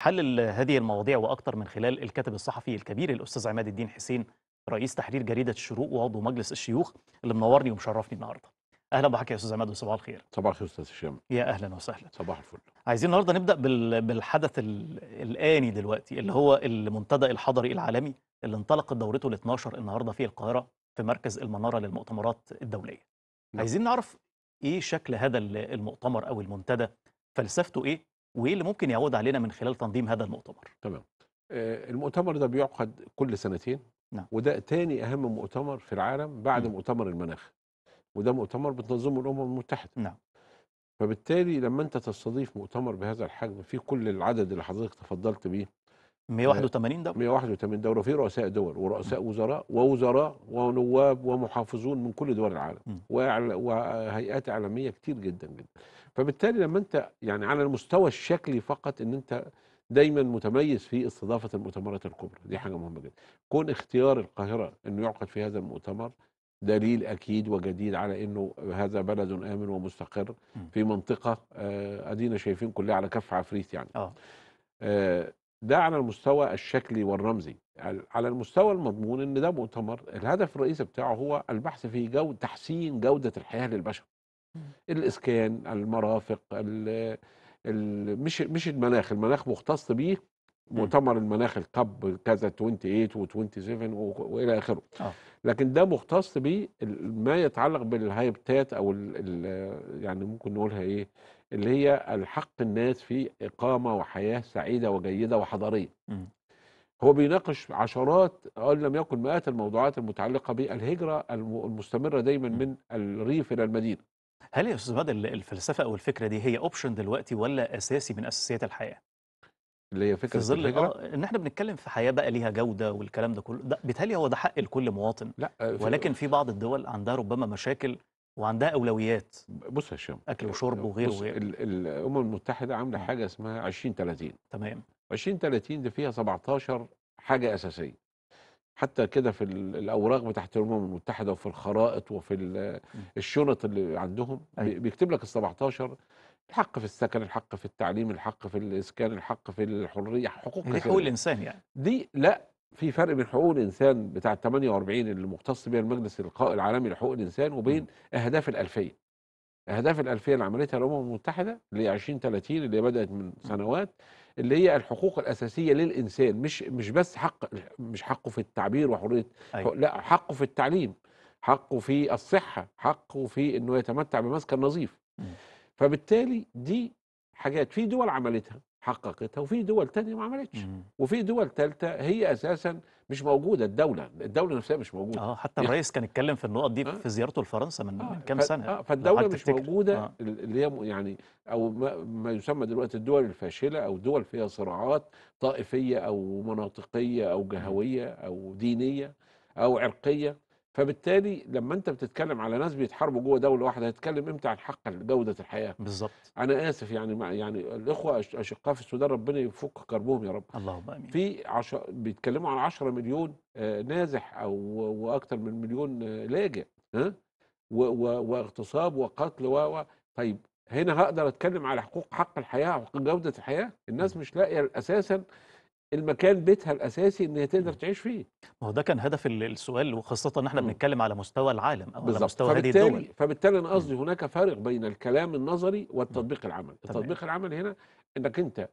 حلل هذه المواضيع واكثر من خلال الكاتب الصحفي الكبير الاستاذ عماد الدين حسين رئيس تحرير جريده الشروق وعضو مجلس الشيوخ اللي منورني ومشرفني النهارده. اهلا بحضرتك يا استاذ عماد وصباح الخير. صباح الخير استاذ هشام. يا اهلا وسهلا. صباح الفل. عايزين النهارده نبدا بالحدث الاني دلوقتي اللي هو المنتدى الحضري العالمي اللي انطلقت دورته ال 12 النهارده في القاهره في مركز المناره للمؤتمرات الدوليه. نعم. عايزين نعرف ايه شكل هذا المؤتمر او المنتدى؟ فلسفته ايه؟ وايه اللي ممكن يعود علينا من خلال تنظيم هذا المؤتمر تمام آه، المؤتمر ده بيعقد كل سنتين نعم. وده تاني اهم مؤتمر في العالم بعد م. مؤتمر المناخ وده مؤتمر بتنظمه الامم المتحده نعم فبالتالي لما انت تستضيف مؤتمر بهذا الحجم في كل العدد اللي حضرتك تفضلت بيه 181 آه، دوله 181 دوله في رؤساء دول ورؤساء وزراء ووزراء ونواب ومحافظون من كل دول العالم وهيئات اعلاميه كتير جدا جدا فبالتالي لما انت يعني على المستوى الشكلي فقط ان انت دايما متميز في استضافه المؤتمرات الكبرى دي حاجه مهمه جدا كون اختيار القاهره انه يعقد في هذا المؤتمر دليل اكيد وجديد على انه هذا بلد امن ومستقر في منطقه آه، ادينا شايفين كلها على كف عفريت يعني آه. آه ده على المستوى الشكلي والرمزي على المستوى المضمون ان ده مؤتمر الهدف الرئيسي بتاعه هو البحث في جو تحسين جودة الحياة للبشر الاسكان المرافق الـ الـ مش مش المناخ المناخ مختص بيه مؤتمر المناخ الكب كذا 28 و27 والى اخره آه. لكن ده مختص بيه ما يتعلق بالهايبتات او الـ الـ يعني ممكن نقولها ايه اللي هي الحق الناس في إقامة وحياة سعيدة وجيدة وحضارية هو بيناقش عشرات أن آه، لم يكن مئات الموضوعات المتعلقة بالهجرة المستمرة دايما من الريف إلى المدينة هل يا أستاذ بدر الفلسفة أو الفكرة دي هي أوبشن دلوقتي ولا أساسي من أساسيات الحياة؟ اللي هي فكرة في ظل آه، إن إحنا بنتكلم في حياة بقى ليها جودة والكلام ده كله ده بيتهيألي هو ده حق لكل مواطن لا آه، ولكن في بعض الدول عندها ربما مشاكل وعندها اولويات بص يا هشام اكل آه، وشرب وغيره بص وغير. الامم المتحده عامله حاجه اسمها 20 30 تمام 20 30 دي فيها 17 حاجه اساسيه حتى كده في الاوراق بتاعت الامم المتحده وفي الخرائط وفي الشنط اللي عندهم أيوه. بيكتب لك ال 17 الحق في السكن الحق في التعليم الحق في الاسكان الحق في الحريه حقوق دي حقوق الانسان يعني دي لا في فرق بين حقوق الانسان بتاع ال 48 اللي مختص بها المجلس العالمي لحقوق الانسان وبين اهداف الالفيه. اهداف الالفيه اللي عملتها الامم المتحده اللي هي 2030 اللي هي بدات من سنوات اللي هي الحقوق الاساسيه للانسان مش مش بس حق مش حقه في التعبير وحريه أيوة. لا حقه في التعليم حقه في الصحه حقه في انه يتمتع بمسكن نظيف. فبالتالي دي حاجات في دول عملتها حققتها وفي دول تانية ما عملتش وفي دول تالتة هي أساسا مش موجودة الدولة الدولة نفسها مش موجودة اه حتى الرئيس كان اتكلم في النقط دي آه في زيارته لفرنسا من, آه من كام سنة آه فالدولة مش تفتكر. موجودة آه اللي هي يعني أو ما, ما يسمى دلوقتي الدول الفاشلة أو دول فيها صراعات طائفية أو مناطقية أو جهوية أو دينية أو عرقية فبالتالي لما انت بتتكلم على ناس بيتحاربوا جوه دوله واحده هتتكلم امتى عن حق جوده الحياه بالظبط انا اسف يعني يعني الاخوه اشقاء في السودان ربنا يفك كربهم يا رب اللهم امين في عش... بيتكلموا عن 10 مليون آه، نازح او واكثر من مليون آه، لاجئ ها و... و... واغتصاب وقتل و طيب هنا هقدر اتكلم على حقوق حق الحياه وحق جوده الحياه الناس مش لاقيه اساسا المكان بيتها الاساسي ان هي تقدر تعيش فيه ما هو ده كان هدف السؤال وخاصه ان احنا بنتكلم على مستوى العالم او بالزبط. على مستوى هذه الدول فبالتالي انا قصدي هناك فارق بين الكلام النظري والتطبيق العملي التطبيق العملي هنا انك انت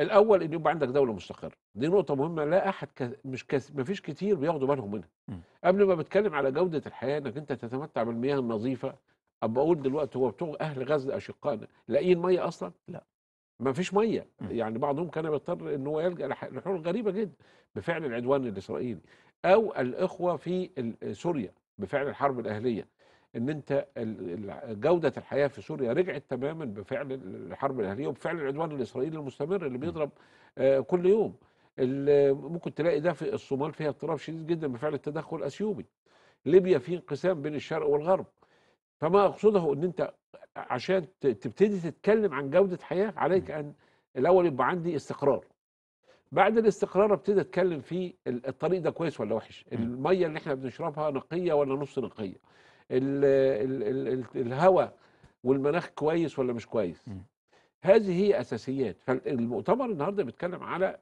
الاول ان يبقى عندك دوله مستقره دي نقطه مهمه لا احد كس... مش كس... ما فيش كتير بياخدوا بالهم منها قبل ما بتكلم على جوده الحياه انك انت تتمتع بالمياه النظيفه اما اقول دلوقتي هو بتوع اهل غزه اشقائنا لاقيين ميه اصلا لا ما فيش ميه يعني بعضهم كان بيضطر ان هو يلجا لحلول غريبه جدا بفعل العدوان الاسرائيلي او الاخوه في سوريا بفعل الحرب الاهليه ان انت جوده الحياه في سوريا رجعت تماما بفعل الحرب الاهليه وبفعل العدوان الاسرائيلي المستمر اللي بيضرب آه، كل يوم ممكن تلاقي ده في الصومال فيها اضطراب شديد جدا بفعل التدخل الاثيوبي ليبيا في انقسام بين الشرق والغرب فما اقصده ان انت عشان تبتدي تتكلم عن جوده حياه عليك ان الاول يبقى عندي استقرار بعد الاستقرار ابتدي اتكلم في الطريق ده كويس ولا وحش الميه اللي احنا بنشربها نقيه ولا نص نقيه الهواء والمناخ كويس ولا مش كويس هذه هي اساسيات فالمؤتمر النهارده بيتكلم على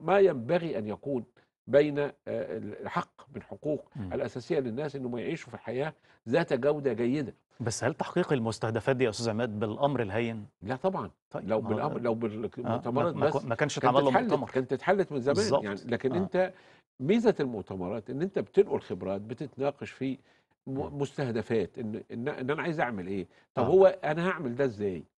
ما ينبغي ان يكون بين آه، الحق من حقوق الاساسيه للناس انهم يعيشوا في حياه ذات جوده جيده بس هل تحقيق المستهدفات دي يا استاذ عماد بالامر الهين لا طبعا طيب لو بالامر لو بالمؤتمرات آه ما كانش اتعمل له مؤتمر كانت اتحلت من زمان يعني لكن آه. انت ميزه المؤتمرات ان انت بتنقل خبرات بتتناقش في مستهدفات ان ان انا عايز اعمل ايه طب آه. هو انا هعمل ده ازاي